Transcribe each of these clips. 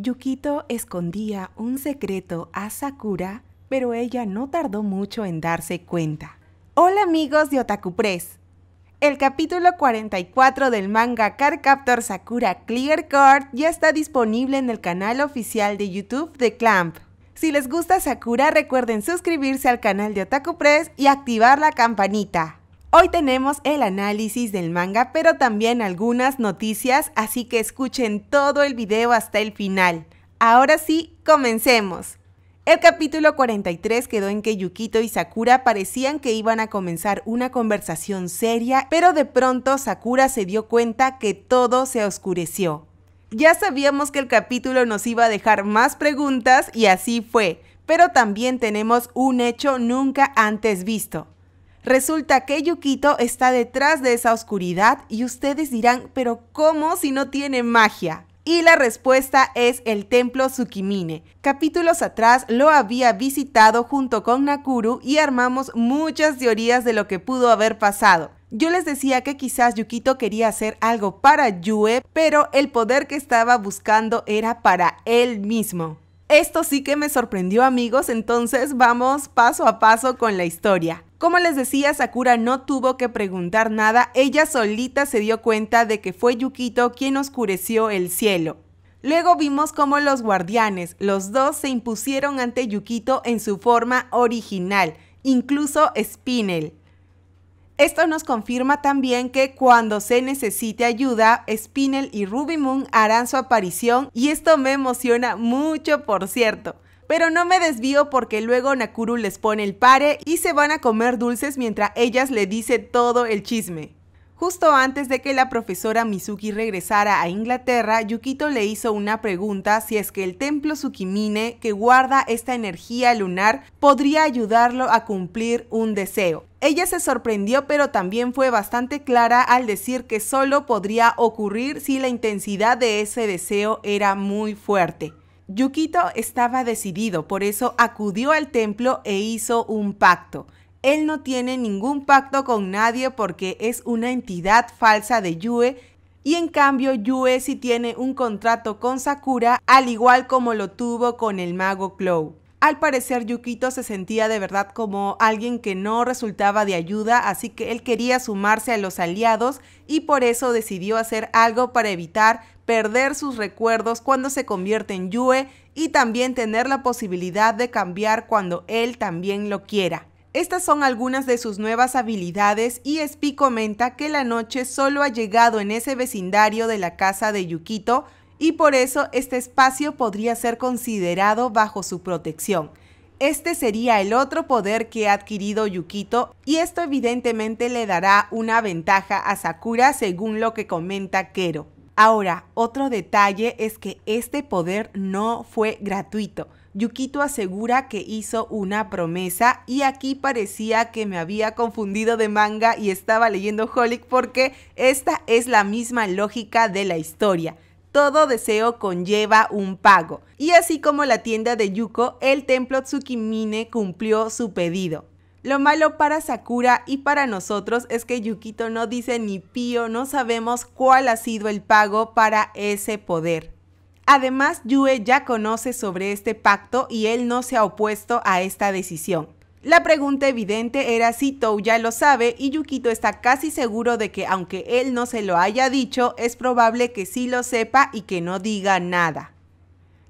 Yukito escondía un secreto a Sakura, pero ella no tardó mucho en darse cuenta. Hola amigos de Otaku Press. El capítulo 44 del manga Cardcaptor Sakura Clear Card ya está disponible en el canal oficial de YouTube de Clamp. Si les gusta Sakura, recuerden suscribirse al canal de Otaku Press y activar la campanita. Hoy tenemos el análisis del manga, pero también algunas noticias, así que escuchen todo el video hasta el final. Ahora sí, comencemos. El capítulo 43 quedó en que Yukito y Sakura parecían que iban a comenzar una conversación seria, pero de pronto Sakura se dio cuenta que todo se oscureció. Ya sabíamos que el capítulo nos iba a dejar más preguntas y así fue, pero también tenemos un hecho nunca antes visto. Resulta que Yukito está detrás de esa oscuridad y ustedes dirán, pero ¿cómo si no tiene magia? Y la respuesta es el templo Tsukimine. Capítulos atrás lo había visitado junto con Nakuru y armamos muchas teorías de lo que pudo haber pasado. Yo les decía que quizás Yukito quería hacer algo para Yue, pero el poder que estaba buscando era para él mismo. Esto sí que me sorprendió amigos, entonces vamos paso a paso con la historia. Como les decía, Sakura no tuvo que preguntar nada, ella solita se dio cuenta de que fue Yukito quien oscureció el cielo. Luego vimos cómo los guardianes, los dos, se impusieron ante Yukito en su forma original, incluso Spinel. Esto nos confirma también que cuando se necesite ayuda, Spinel y Ruby Moon harán su aparición y esto me emociona mucho, por cierto. Pero no me desvío porque luego Nakuru les pone el pare y se van a comer dulces mientras ellas le dice todo el chisme. Justo antes de que la profesora Mizuki regresara a Inglaterra, Yukito le hizo una pregunta si es que el templo Tsukimine, que guarda esta energía lunar, podría ayudarlo a cumplir un deseo. Ella se sorprendió pero también fue bastante clara al decir que solo podría ocurrir si la intensidad de ese deseo era muy fuerte. Yukito estaba decidido, por eso acudió al templo e hizo un pacto. Él no tiene ningún pacto con nadie porque es una entidad falsa de Yue y en cambio Yue sí tiene un contrato con Sakura al igual como lo tuvo con el mago Clow. Al parecer Yukito se sentía de verdad como alguien que no resultaba de ayuda, así que él quería sumarse a los aliados y por eso decidió hacer algo para evitar perder sus recuerdos cuando se convierte en Yue y también tener la posibilidad de cambiar cuando él también lo quiera. Estas son algunas de sus nuevas habilidades y Spi comenta que la noche solo ha llegado en ese vecindario de la casa de Yukito y por eso este espacio podría ser considerado bajo su protección. Este sería el otro poder que ha adquirido Yukito y esto evidentemente le dará una ventaja a Sakura según lo que comenta Kero. Ahora, otro detalle es que este poder no fue gratuito. Yukito asegura que hizo una promesa y aquí parecía que me había confundido de manga y estaba leyendo Holic porque esta es la misma lógica de la historia. Todo deseo conlleva un pago. Y así como la tienda de Yuko, el templo Tsukimine cumplió su pedido. Lo malo para Sakura y para nosotros es que Yukito no dice ni pío, no sabemos cuál ha sido el pago para ese poder. Además, Yue ya conoce sobre este pacto y él no se ha opuesto a esta decisión. La pregunta evidente era si Tou ya lo sabe y Yukito está casi seguro de que aunque él no se lo haya dicho, es probable que sí lo sepa y que no diga nada.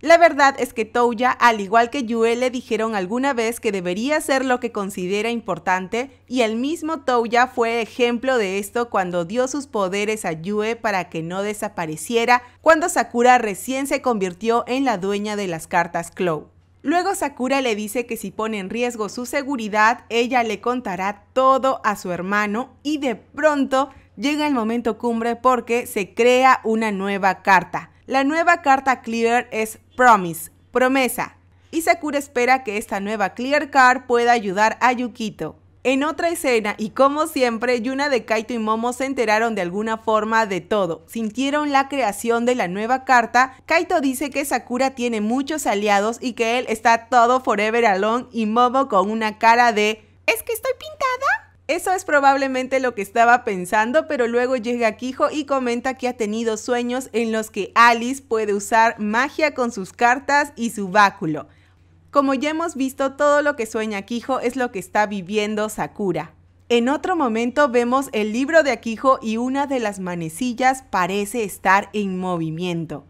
La verdad es que Touya, al igual que Yue, le dijeron alguna vez que debería hacer lo que considera importante, y el mismo Touya fue ejemplo de esto cuando dio sus poderes a Yue para que no desapareciera cuando Sakura recién se convirtió en la dueña de las cartas Clow. Luego Sakura le dice que si pone en riesgo su seguridad, ella le contará todo a su hermano y de pronto llega el momento cumbre porque se crea una nueva carta. La nueva carta Clear es Promise, promesa, y Sakura espera que esta nueva Clear Card pueda ayudar a Yukito. En otra escena, y como siempre, Yuna de Kaito y Momo se enteraron de alguna forma de todo. Sintieron la creación de la nueva carta. Kaito dice que Sakura tiene muchos aliados y que él está todo forever alone y Momo con una cara de ¿Es que estoy pintada? Eso es probablemente lo que estaba pensando, pero luego llega Kijo y comenta que ha tenido sueños en los que Alice puede usar magia con sus cartas y su báculo. Como ya hemos visto, todo lo que sueña Quijo es lo que está viviendo Sakura. En otro momento vemos el libro de Akijo y una de las manecillas parece estar en movimiento.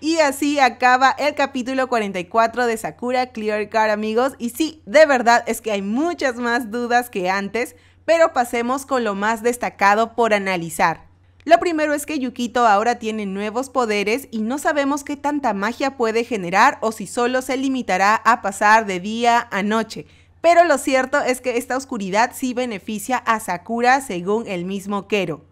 Y así acaba el capítulo 44 de Sakura Clear Card, amigos. Y sí, de verdad es que hay muchas más dudas que antes, pero pasemos con lo más destacado por analizar. Lo primero es que Yukito ahora tiene nuevos poderes y no sabemos qué tanta magia puede generar o si solo se limitará a pasar de día a noche. Pero lo cierto es que esta oscuridad sí beneficia a Sakura según el mismo Kero.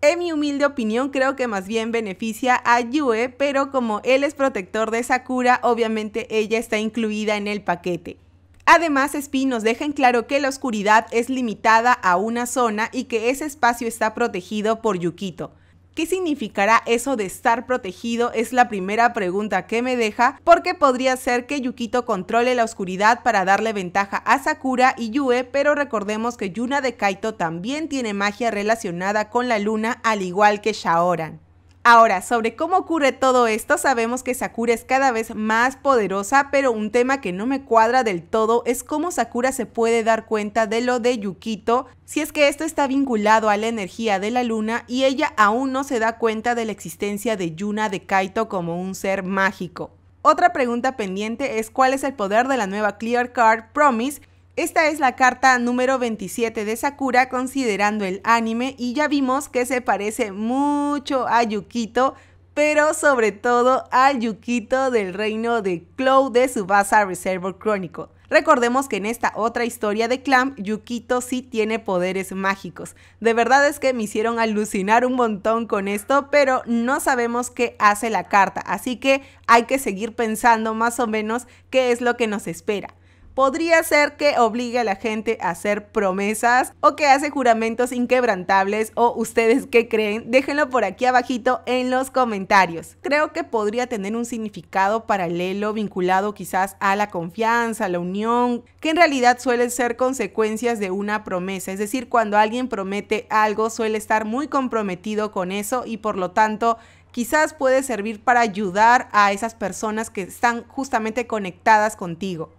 En mi humilde opinión creo que más bien beneficia a Yue, pero como él es protector de Sakura, obviamente ella está incluida en el paquete. Además, Spin nos deja en claro que la oscuridad es limitada a una zona y que ese espacio está protegido por Yukito. ¿Qué significará eso de estar protegido? Es la primera pregunta que me deja, porque podría ser que Yukito controle la oscuridad para darle ventaja a Sakura y Yue, pero recordemos que Yuna de Kaito también tiene magia relacionada con la luna, al igual que Shaoran. Ahora, sobre cómo ocurre todo esto, sabemos que Sakura es cada vez más poderosa, pero un tema que no me cuadra del todo es cómo Sakura se puede dar cuenta de lo de Yukito, si es que esto está vinculado a la energía de la luna y ella aún no se da cuenta de la existencia de Yuna de Kaito como un ser mágico. Otra pregunta pendiente es cuál es el poder de la nueva Clear Card Promise, esta es la carta número 27 de Sakura considerando el anime y ya vimos que se parece mucho a Yukito, pero sobre todo a Yukito del reino de Cloud de Subasa Reservoir Chronicle. Recordemos que en esta otra historia de Clam, Yukito sí tiene poderes mágicos. De verdad es que me hicieron alucinar un montón con esto, pero no sabemos qué hace la carta, así que hay que seguir pensando más o menos qué es lo que nos espera podría ser que obligue a la gente a hacer promesas o que hace juramentos inquebrantables o ustedes qué creen, déjenlo por aquí abajito en los comentarios. Creo que podría tener un significado paralelo vinculado quizás a la confianza, a la unión, que en realidad suelen ser consecuencias de una promesa, es decir, cuando alguien promete algo suele estar muy comprometido con eso y por lo tanto quizás puede servir para ayudar a esas personas que están justamente conectadas contigo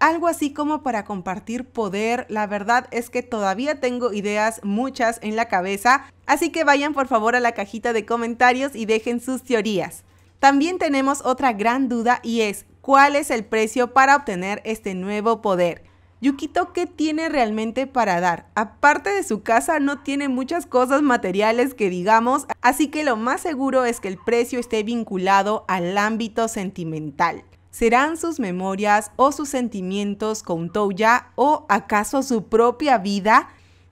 algo así como para compartir poder. La verdad es que todavía tengo ideas muchas en la cabeza, así que vayan por favor a la cajita de comentarios y dejen sus teorías. También tenemos otra gran duda y es, ¿cuál es el precio para obtener este nuevo poder? Yukito, ¿qué tiene realmente para dar? Aparte de su casa, no tiene muchas cosas materiales que digamos, así que lo más seguro es que el precio esté vinculado al ámbito sentimental. ¿Serán sus memorias o sus sentimientos con Touya o acaso su propia vida?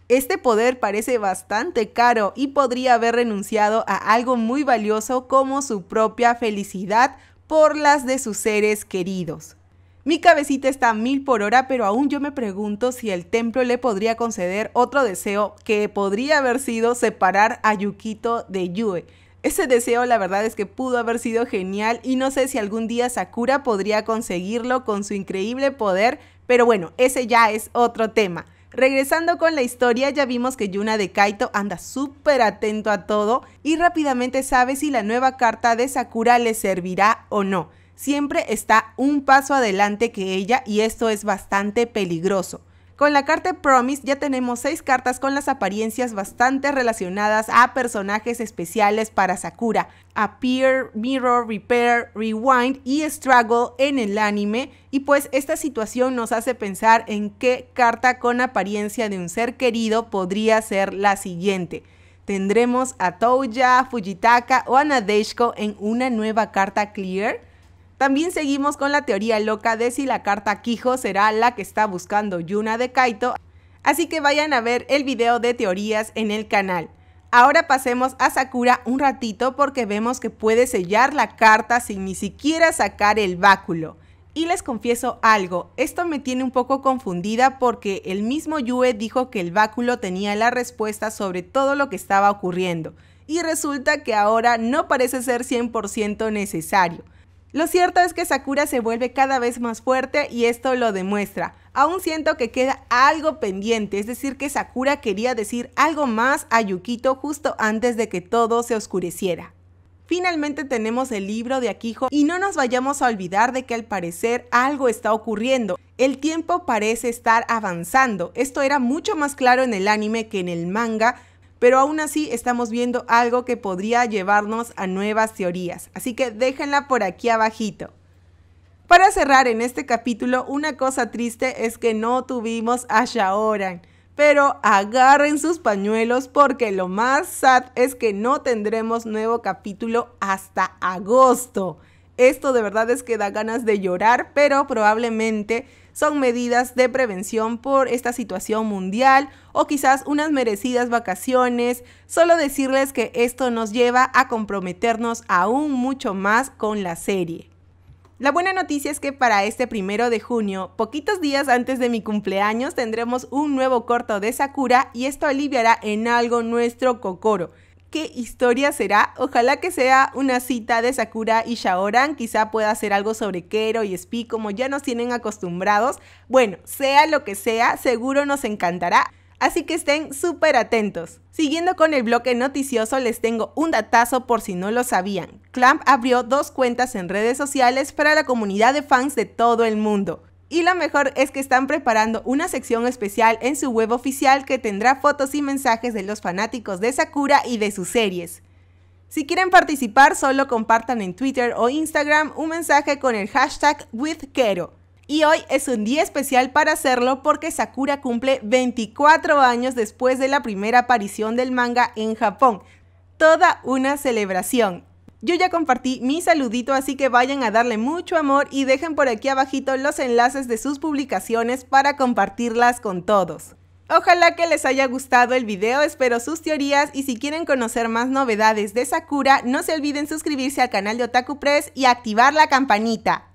Este poder parece bastante caro y podría haber renunciado a algo muy valioso como su propia felicidad por las de sus seres queridos. Mi cabecita está a mil por hora, pero aún yo me pregunto si el templo le podría conceder otro deseo que podría haber sido separar a Yukito de Yue. Ese deseo la verdad es que pudo haber sido genial y no sé si algún día Sakura podría conseguirlo con su increíble poder, pero bueno, ese ya es otro tema. Regresando con la historia, ya vimos que Yuna de Kaito anda súper atento a todo y rápidamente sabe si la nueva carta de Sakura le servirá o no. Siempre está un paso adelante que ella y esto es bastante peligroso. Con la carta Promise ya tenemos seis cartas con las apariencias bastante relacionadas a personajes especiales para Sakura. Appear, Mirror, Repair, Rewind y Struggle en el anime. Y pues esta situación nos hace pensar en qué carta con apariencia de un ser querido podría ser la siguiente tendremos a Touya, Fujitaka o a Nadeshiko en una nueva carta clear? También seguimos con la teoría loca de si la carta Kijo será la que está buscando Yuna de Kaito, así que vayan a ver el video de teorías en el canal. Ahora pasemos a Sakura un ratito porque vemos que puede sellar la carta sin ni siquiera sacar el báculo. Y les confieso algo, esto me tiene un poco confundida porque el mismo Yue dijo que el báculo tenía la respuesta sobre todo lo que estaba ocurriendo, y resulta que ahora no parece ser 100% necesario. Lo cierto es que Sakura se vuelve cada vez más fuerte y esto lo demuestra. Aún siento que queda algo pendiente, es decir, que Sakura quería decir algo más a Yukito justo antes de que todo se oscureciera. Finalmente tenemos el libro de Akijo y no nos vayamos a olvidar de que al parecer algo está ocurriendo. El tiempo parece estar avanzando. Esto era mucho más claro en el anime que en el manga, pero aún así estamos viendo algo que podría llevarnos a nuevas teorías, así que déjenla por aquí abajito. Para cerrar en este capítulo, una cosa triste es que no tuvimos a Shaoran, pero agarren sus pañuelos porque lo más sad es que no tendremos nuevo capítulo hasta agosto. Esto de verdad es que da ganas de llorar, pero probablemente son medidas de prevención por esta situación mundial o quizás unas merecidas vacaciones. Solo decirles que esto nos lleva a comprometernos aún mucho más con la serie. La buena noticia es que para este primero de junio, poquitos días antes de mi cumpleaños, tendremos un nuevo corto de Sakura y esto aliviará en algo nuestro Kokoro qué historia será. Ojalá que sea una cita de Sakura y Shaoran, quizá pueda ser algo sobre Kero y Spi como ya nos tienen acostumbrados. Bueno, sea lo que sea, seguro nos encantará. Así que estén súper atentos. Siguiendo con el bloque noticioso, les tengo un datazo por si no lo sabían. Clamp abrió dos cuentas en redes sociales para la comunidad de fans de todo el mundo. Y lo mejor es que están preparando una sección especial en su web oficial que tendrá fotos y mensajes de los fanáticos de Sakura y de sus series. Si quieren participar, solo compartan en Twitter o Instagram un mensaje con el hashtag WithKero. Y hoy es un día especial para hacerlo porque Sakura cumple 24 años después de la primera aparición del manga en Japón. Toda una celebración. Yo ya compartí mi saludito, así que vayan a darle mucho amor y dejen por aquí abajito los enlaces de sus publicaciones para compartirlas con todos. Ojalá que les haya gustado el video, espero sus teorías y si quieren conocer más novedades de Sakura, no se olviden suscribirse al canal de Otaku Press y activar la campanita.